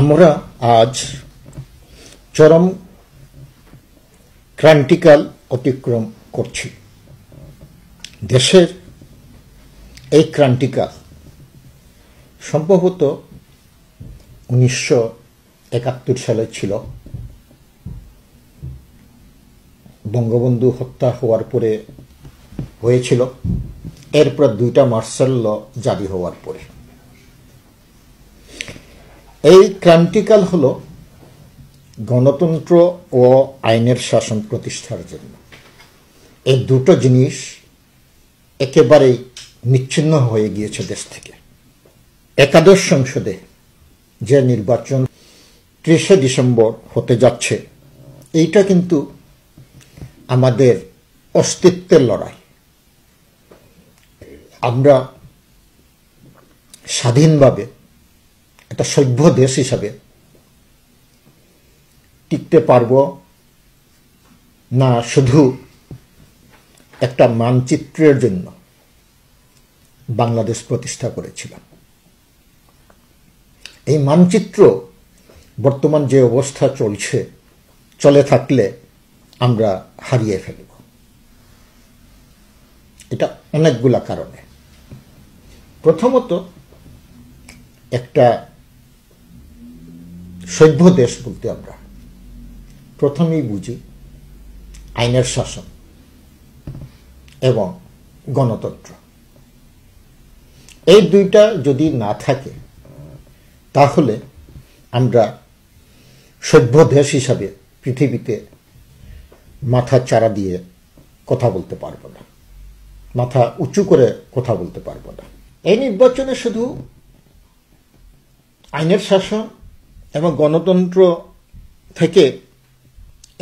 আমরা আজ চরম ক্রান্তিকাল অতিক্রম করছি দেশের এই ক্রান্তিকাল সম্ভবত উনিশশো একাত্তর সালে ছিল বঙ্গবন্ধু হত্যা হওয়ার পরে হয়েছিল এরপর দুইটা ল জারি হওয়ার পরে এই ক্রান্তিকাল হল গণতন্ত্র ও আইনের শাসন প্রতিষ্ঠার জন্য এই দুটো জিনিস একেবারেই নিচ্ছিন্ন হয়ে গিয়েছে দেশ থেকে একাদশ সংসদে যে নির্বাচন ত্রিশে ডিসেম্বর হতে যাচ্ছে এইটা কিন্তু আমাদের অস্তিত্বের লড়াই আমরা স্বাধীনভাবে একটা সভ্য দেশ হিসাবে টিকতে পারব না শুধু একটা মানচিত্রের জন্য বাংলাদেশ প্রতিষ্ঠা করেছিলাম এই মানচিত্র বর্তমান যে অবস্থা চলছে চলে থাকলে আমরা হারিয়ে ফেলব এটা অনেকগুলা কারণে প্রথমত একটা সভ্য দেশ বলতে আমরা প্রথমেই বুঝি আইনের শাসন এবং গণতন্ত্র এই দুইটা যদি না থাকে তাহলে আমরা সভ্য দেশ হিসাবে পৃথিবীতে মাথা চারা দিয়ে কথা বলতে পারব না মাথা উঁচু করে কথা বলতে পারব না এই নির্বাচনে শুধু আইনের শাসন এবং গণতন্ত্র থেকে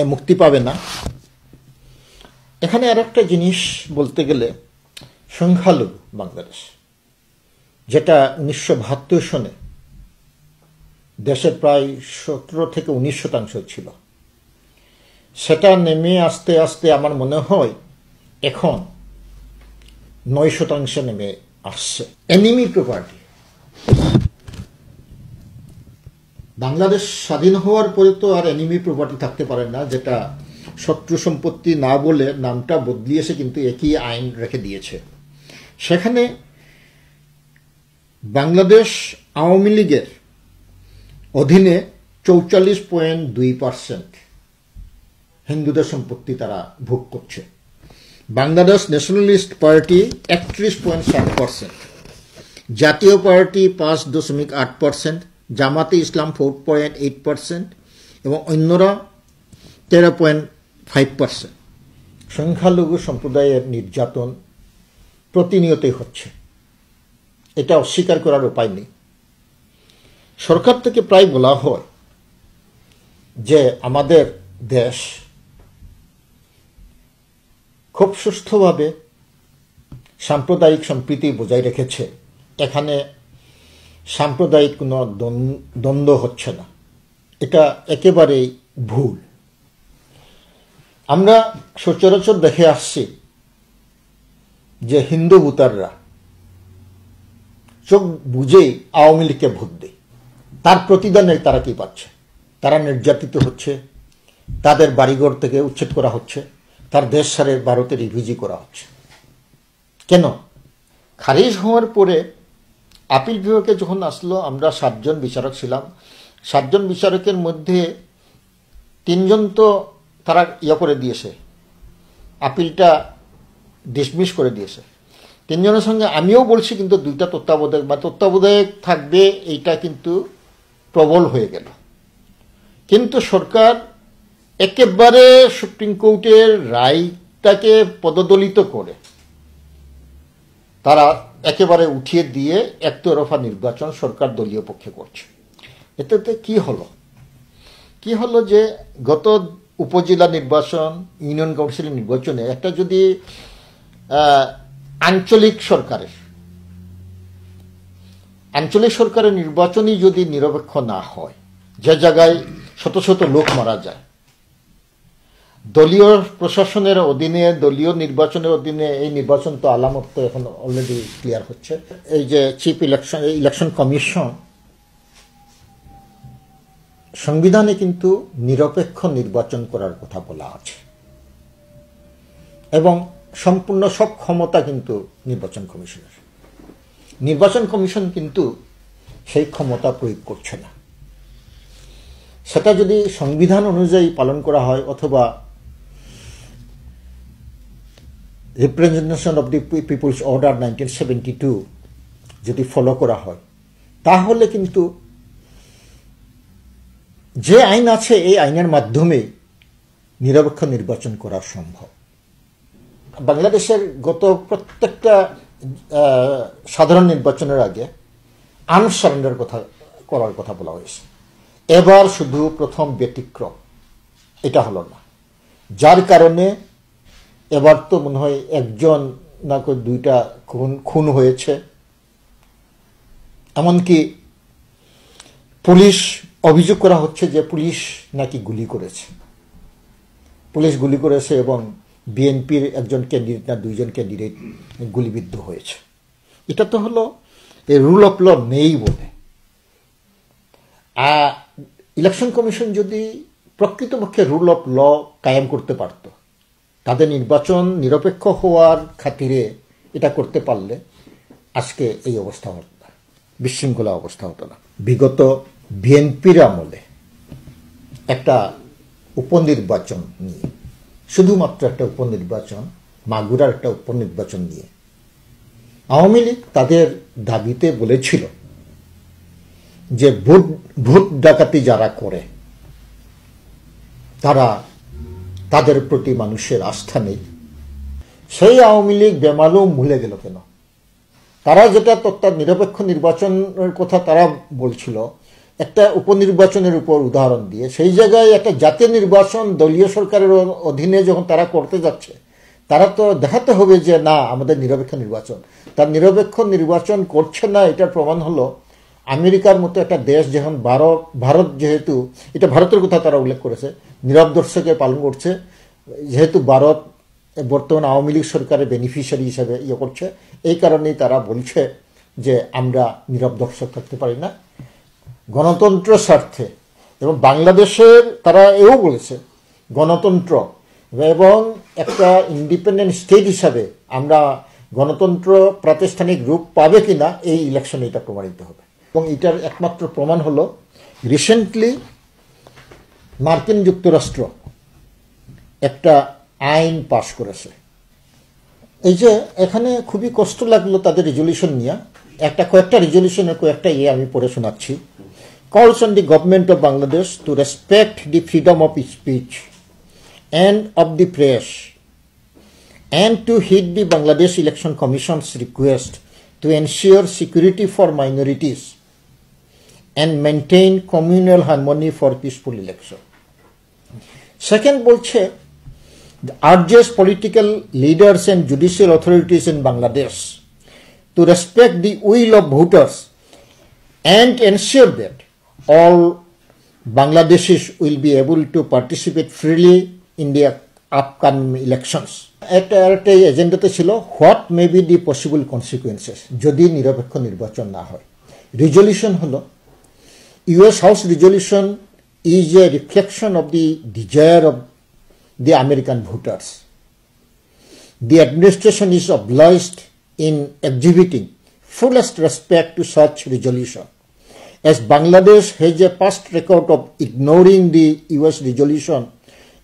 এ মুক্তি পাবে না এখানে আর একটা জিনিস বলতে গেলে সংখ্যালঘু বাংলাদেশ যেটা উনিশশো বাহাত্তর সনে দেশের প্রায় সতেরো থেকে উনিশ শতাংশ ছিল সেটা নেমে আস্তে আস্তে আমার মনে হয় এখন নয় শতাংশে নেমে আসছে এনিমি প্রপার্টি বাংলাদেশ স্বাধীন হওয়ার পরে তো আর এনিমি প্রপার্টি থাকতে পারে না যেটা শত্রু সম্পত্তি না বলে নামটা বদলিয়েছে কিন্তু একই আইন রেখে দিয়েছে সেখানে বাংলাদেশ আওয়ামী লীগের অধীনে চৌচল্লিশ পয়েন্ট দুই পার্সেন্ট হিন্দুদের সম্পত্তি তারা ভোগ করছে বাংলাদেশ ন্যাশনালিস্ট পার্টি একত্রিশ পয়েন্ট সাত পার্সেন্ট জাতীয় পার্টি পাঁচ দশমিক আট percent Jamaate Islam four point eight percent এবং অন্যরা তেরো পয়েন্ট ফাইভ পার্সেন্ট সংখ্যালঘু সম্প্রদায়ের নির্যাতন প্রতিনিয়তই হচ্ছে এটা অস্বীকার করার উপায় নেই সরকার থেকে প্রায় বলা হয় যে আমাদের দেশ খুব সুস্থভাবে সাম্প্রদায়িক সম্প্রীতি বজায় রেখেছে এখানে সাম্প্রদায়িক কোনো দ্বন্দ্ব হচ্ছে না এটা একেবারেই ভুল আমরা সচরাচর দেখে আসছি যে হিন্দু ভূতাররা চোখ বুঝেই আওয়ামী লীগকে ভোট দেয় তার প্রতিদানে তারা কি পাচ্ছে তারা নির্যাতিত হচ্ছে তাদের বাড়িঘর থেকে উচ্ছেদ করা হচ্ছে তার দেশ সারে ভারতের রিভিজি করা হচ্ছে কেন খারিজ হওয়ার পরে আপিল বিভাগে যখন আসলো আমরা সাতজন বিচারক ছিলাম সাতজন বিচারকের মধ্যে তিনজন তো তারা ইয়ে করে দিয়েছে আপিলটা ডিসমিস করে দিয়েছে তিনজনের সঙ্গে আমিও বলছি কিন্তু দুইটা তত্ত্বাবধায়ক বা তত্ত্বাবধায়ক থাকবে এইটা কিন্তু প্রবল হয়ে গেল কিন্তু সরকার একেবারে সুপ্রিম কোর্টের রায়টাকে পদদলিত করে তারা একেবারে উঠিয়ে দিয়ে একতরফা নির্বাচন সরকার দলীয় পক্ষে করছে এতে কি হলো কি হলো যে গত উপজেলা নির্বাচন ইউনিয়ন কাউন্সিলের নির্বাচনে একটা যদি আঞ্চলিক সরকারের আঞ্চলিক সরকারের নির্বাচনই যদি নিরপেক্ষ না হয় যে জায়গায় শত শত লোক মারা যায় দলীয় প্রশাসনের অধীনে দলীয় নির্বাচনের অধীনে এই নির্বাচন তো আলামত তো এখন অলরেডি ক্লিয়ার হচ্ছে এই যে চিফ ইলেকশন ইলেকশন কমিশন সংবিধানে কিন্তু নিরপেক্ষ নির্বাচন করার কথা বলা আছে এবং সম্পূর্ণ সব ক্ষমতা কিন্তু নির্বাচন কমিশনের নির্বাচন কমিশন কিন্তু সেই ক্ষমতা প্রয়োগ করছে না সেটা যদি সংবিধান অনুযায়ী পালন করা হয় অথবা representation of the people's order nineteen seventy two যদি ফলো করা হয় তাহলে কিন্তু যে আইন আছে এই আইনের মাধ্যমে নিরপেক্ষ নির্বাচন করা সম্ভব বাংলাদেশের গত প্রত্যেকটা সাধারণ নির্বাচনের আগে আনসারেন্ডার কথা করার কথা বলা হয়েছে এবার শুধু প্রথম ব্যতিক্রম এটা হলো না যার কারণে এবার তো মনে হয় একজন না করে দুইটা খুন খুন হয়েছে এমনকি পুলিশ অভিযোগ করা হচ্ছে যে পুলিশ নাকি গুলি করেছে পুলিশ গুলি করেছে এবং বিএনপির একজন ক্যান্ডিডেট না দুইজন ক্যান্ডিডেট গুলিবিদ্ধ হয়েছে এটা তো হলো এই রুল অফ ল নেই বলে ইলেকশন কমিশন যদি প্রকৃতপক্ষে রুল অফ ল কায়েম করতে পারতো তাদের নির্বাচন নিরপেক্ষ হওয়ার খাতিরে এটা করতে পারলে আজকে এই অবস্থা হতো না বিশৃঙ্খলা অবস্থা হতো না বিগত বিএনপির আমলে একটা উপনির্বাচন নিয়ে শুধুমাত্র একটা উপনির্বাচন মাগুরার একটা উপনির্বাচন নিয়ে আওয়ামী লীগ তাদের দাবিতে বলেছিল যে ভোট ভোট ডাকাতি যারা করে তারা তাদের প্রতি মানুষের আস্থা নেই সেই আওয়ামী লীগ বেমালও ভুলে গেল কেন তারা যেটা তত্ত্বার নিরপেক্ষ নির্বাচনের কথা তারা বলছিল একটা উপনির্বাচনের উপর উদাহরণ দিয়ে সেই জায়গায় একটা জাতীয় নির্বাচন দলীয় সরকারের অধীনে যখন তারা করতে যাচ্ছে তারা তো দেখাতে হবে যে না আমাদের নিরপেক্ষ নির্বাচন তার নিরপেক্ষ নির্বাচন করছে না এটার প্রমাণ হলো আমেরিকার মতো একটা দেশ যখন ভারত ভারত যেহেতু এটা ভারতের কথা তারা উল্লেখ করেছে নীরব দর্শকে পালন করছে যেহেতু ভারত বর্তমান আওয়ামী লীগ সরকারের বেনিফিশিয়ারি হিসাবে ইয়ে করছে এই কারণেই তারা বলছে যে আমরা নীরব দর্শক থাকতে পারি না গণতন্ত্র স্বার্থে এবং বাংলাদেশের তারা এও বলেছে গণতন্ত্র এবং একটা ইন্ডিপেন্ডেন্ট স্টেট হিসাবে আমরা গণতন্ত্র প্রাতিষ্ঠানিক রূপ পাবে কিনা এই ইলেকশনে এটা প্রমাণিত হবে এবং এটার একমাত্র প্রমাণ হলো রিসেন্টলি মার্কিন যুক্তরাষ্ট্র একটা আইন পাশ করেছে এই যে এখানে খুবই কষ্ট লাগলো তাদের রেজলিউশন নিয়ে একটা কয়েকটা রেজলিউশনের কয়েকটা ইয়ে আমি পড়ে শোনাচ্ছি calls on the government of Bangladesh to respect the freedom of speech and of the press and to heed the Bangladesh election commission's request to ensure security for minorities and maintain communal harmony for peaceful election. Second, bolche, the urges political leaders and judicial authorities in Bangladesh to respect the will of voters and ensure that all Bangladeshis will be able to participate freely in the upcoming elections. একটা একটা এজেন্ডাতে ছিল what may be the possible consequences যদি নিরপেক্ষ নির্বাচন না হয় resolution হলো US House resolution is a reflection of the desire of the American voters. The administration is obliged in exhibiting fullest respect to such resolution. As Bangladesh has a past record of ignoring the US resolution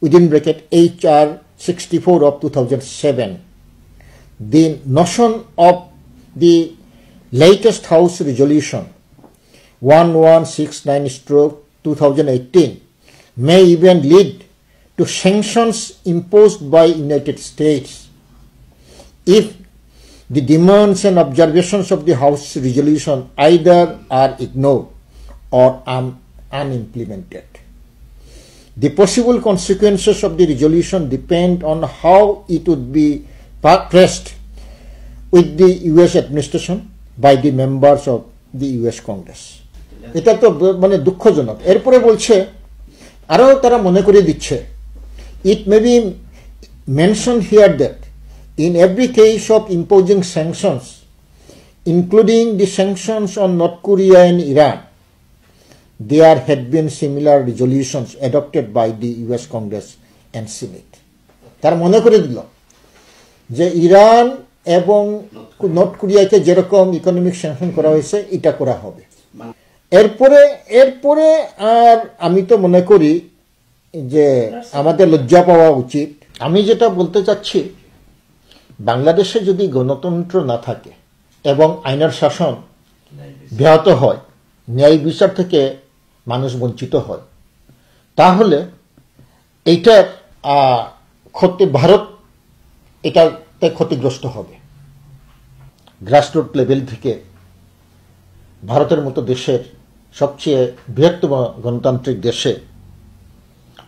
within bracket HR 64 of 2007, the notion of the latest House resolution 1169 stroke 2018 may even lead to sanctions imposed by United States if the demands and observations of the House resolution either are ignored or un unimplemented. The possible consequences of the resolution depend on how it would be pressed with the US administration by the members of the US Congress. এটা তো মানে দুঃখজনক এরপরে বলছে আরও তারা মনে করে দিচ্ছে it may be mention here that in every case of imposing sanctions including the sanctions on North Korea and Iran are had been similar resolutions adopted by the US Congress and Senate তারা মনে করে দিল যে Iran এবং north কোরিয়াকে যেরকম economic sanction করা হয়েছে এটা করা হবে এরপরে এরপরে আর আমি তো মনে করি যে আমাদের লজ্জা পাওয়া উচিত আমি যেটা বলতে চাচ্ছি বাংলাদেশে যদি গণতন্ত্র না থাকে এবং আইনের শাসন ব্যাহত হয় ন্যায় বিচার থেকে মানুষ বঞ্চিত হয় তাহলে এইটার ক্ষতি ভারত এটাতে ক্ষতিগ্রস্ত হবে গ্রাসরুট লেভেল থেকে ভারতের মতো দেশের সবচেয়ে বৃহত্তম গণতান্ত্রিক দেশে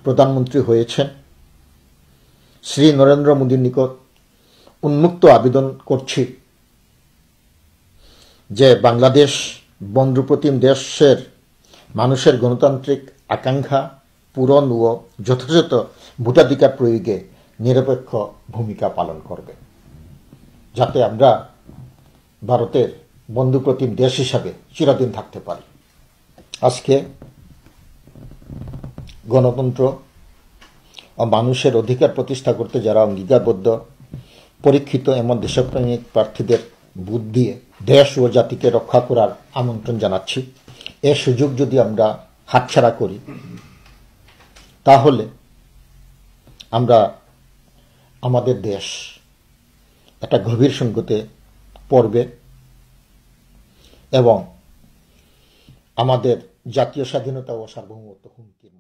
প্রধানমন্ত্রী হয়েছেন শ্রী নরেন্দ্র মোদীর নিকট উন্মুক্ত আবেদন করছি যে বাংলাদেশ বন্ধুপ্রতিম দেশের মানুষের গণতান্ত্রিক আকাঙ্ক্ষা পূরণ ও যথাযথ ভোটাধিকার প্রয়োগে নিরপেক্ষ ভূমিকা পালন করবে যাতে আমরা ভারতের বন্ধুপ্রতিম দেশ হিসাবে চিরদিন থাকতে পারি আজকে গণতন্ত্র ও মানুষের অধিকার প্রতিষ্ঠা করতে যারা অঙ্গীকারবদ্ধ পরীক্ষিত এমন দেশপ্রেমিক প্রার্থীদের বুধ দিয়ে দেশ ও জাতিকে রক্ষা করার আমন্ত্রণ জানাচ্ছি এ সুযোগ যদি আমরা হাতছাড়া করি তাহলে আমরা আমাদের দেশ একটা গভীর সংগতে পড়বে এবং আমাদের জাতীয় স্বাধীনতা ও সার্বভৌমত্ব হুমকির